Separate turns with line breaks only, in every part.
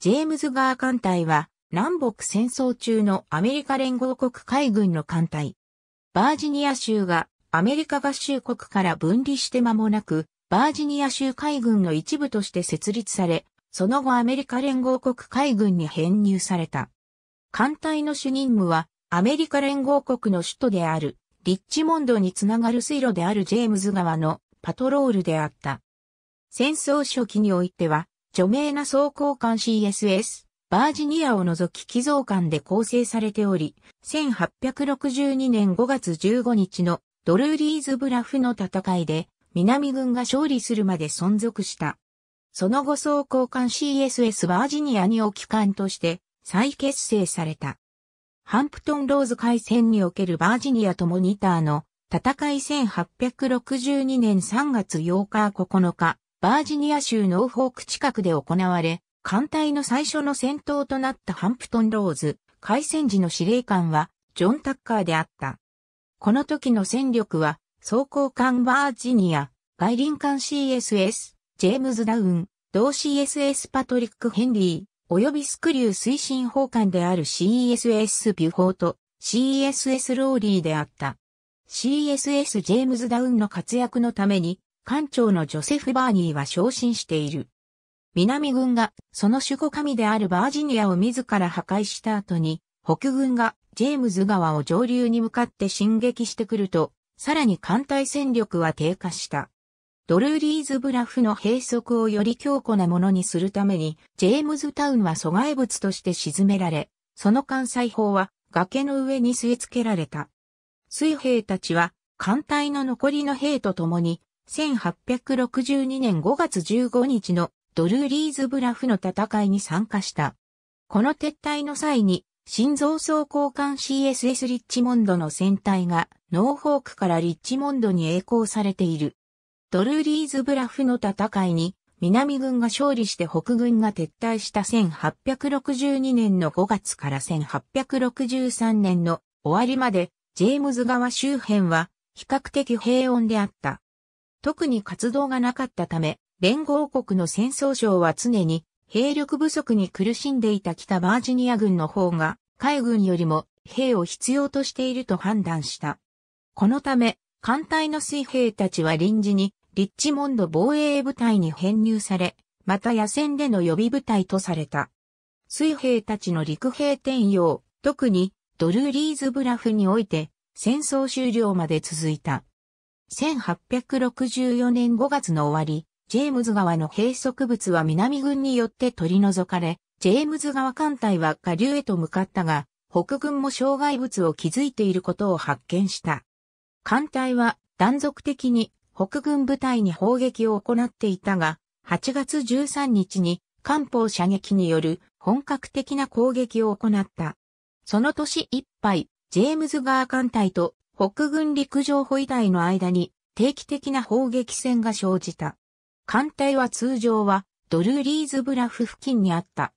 ジェームズ・ガー艦隊は、南北戦争中のアメリカ連合国海軍の艦隊。バージニア州がアメリカ合衆国から分離して間もなく、バージニア州海軍の一部として設立され、その後アメリカ連合国海軍に編入された。艦隊の主任務は、アメリカ連合国の首都である、リッチモンドにつながる水路であるジェームズ川のパトロールであった。戦争初期においては、著名な装甲艦 CSS、バージニアを除き寄贈艦で構成されており、1862年5月15日のドルーリーズブラフの戦いで、南軍が勝利するまで存続した。その後装甲艦 CSS バージニアに置き艦として再結成された。ハンプトンローズ海戦におけるバージニアとモニターの戦い1862年3月8日9日、バージニア州ノーフォーク近くで行われ、艦隊の最初の戦闘となったハンプトンローズ、海戦時の司令官は、ジョン・タッカーであった。この時の戦力は、装甲艦バージニア、外輪艦 CSS、ジェームズ・ダウン、同 CSS パトリック・ヘンリー、及びスクリュー推進砲艦である CSS ビュフォート、CSS ローリーであった。CSS ジェームズ・ダウンの活躍のために、艦長のジョセフ・バーニーは昇進している。南軍がその守護神であるバージニアを自ら破壊した後に、北軍がジェームズ川を上流に向かって進撃してくると、さらに艦隊戦力は低下した。ドルーリーズブラフの閉塞をより強固なものにするために、ジェームズタウンは阻害物として沈められ、その艦載砲は崖の上に据え付けられた。水兵たちは艦隊の残りの兵と共に1862年5月15日のドルーリーズブラフの戦いに参加した。この撤退の際に、新造装交換 CSS リッチモンドの船体がノーフォークからリッチモンドに栄光されている。ドルーリーズブラフの戦いに南軍が勝利して北軍が撤退した1862年の5月から1863年の終わりまでジェームズ川周辺は比較的平穏であった。特に活動がなかったため、連合国の戦争省は常に兵力不足に苦しんでいた北バージニア軍の方が海軍よりも兵を必要としていると判断した。このため、艦隊の水兵たちは臨時にリッチモンド防衛部隊に編入され、また野戦での予備部隊とされた。水兵たちの陸兵転用、特にドルーリーズブラフにおいて戦争終了まで続いた。1864年5月の終わり、ジェームズ川の閉塞物は南軍によって取り除かれ、ジェームズ川艦隊は下流へと向かったが、北軍も障害物を築いていることを発見した。艦隊は断続的に北軍部隊に砲撃を行っていたが、8月13日に艦砲射撃による本格的な攻撃を行った。その年いっぱい、ジェームズ川艦隊と北軍陸上保衛隊の間に定期的な砲撃戦が生じた。艦隊は通常はドルーリーズブラフ付近にあった。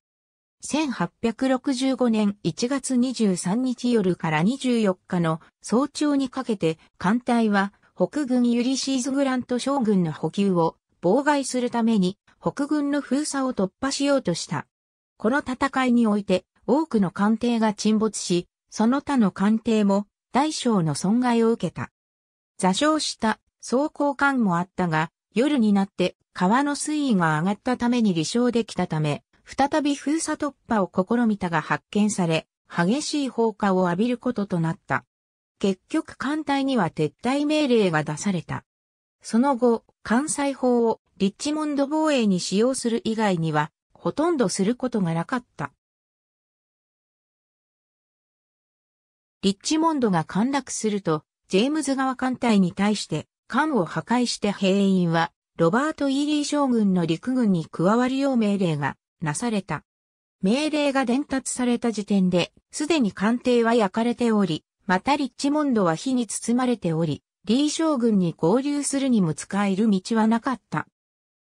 1865年1月23日夜から24日の早朝にかけて艦隊は北軍ユリシーズ・グラント将軍の補給を妨害するために北軍の封鎖を突破しようとした。この戦いにおいて多くの艦艇が沈没し、その他の艦艇も大小の損害を受けた。座礁した走行艦もあったが、夜になって川の水位が上がったために離礁できたため、再び封鎖突破を試みたが発見され、激しい放火を浴びることとなった。結局艦隊には撤退命令が出された。その後、関西法をリッチモンド防衛に使用する以外には、ほとんどすることがなかった。リッチモンドが陥落すると、ジェームズ川艦隊に対して艦を破壊して兵員は、ロバート・イーリー将軍の陸軍に加わるよう命令がなされた。命令が伝達された時点で、すでに艦艇は焼かれており、またリッチモンドは火に包まれており、リー将軍に合流するにも使える道はなかった。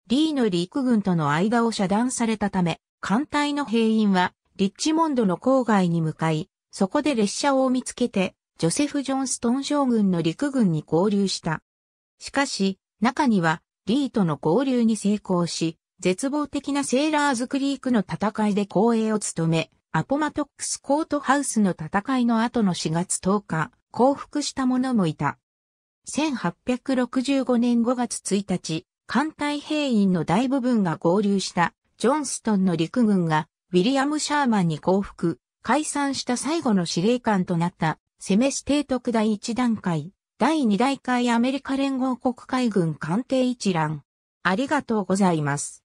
リーの陸軍との間を遮断されたため、艦隊の兵員は、リッチモンドの郊外に向かい、そこで列車を見つけて、ジョセフ・ジョンストン将軍の陸軍に合流した。しかし、中には、リーとの合流に成功し、絶望的なセーラーズクリークの戦いで後衛を務め、アポマトックスコートハウスの戦いの後の4月10日、降伏した者もいた。1865年5月1日、艦隊兵員の大部分が合流した、ジョンストンの陸軍が、ウィリアム・シャーマンに降伏、解散した最後の司令官となった、セメス提督第1段階、第2大会アメリカ連合国海軍艦艇一覧。ありがとうございます。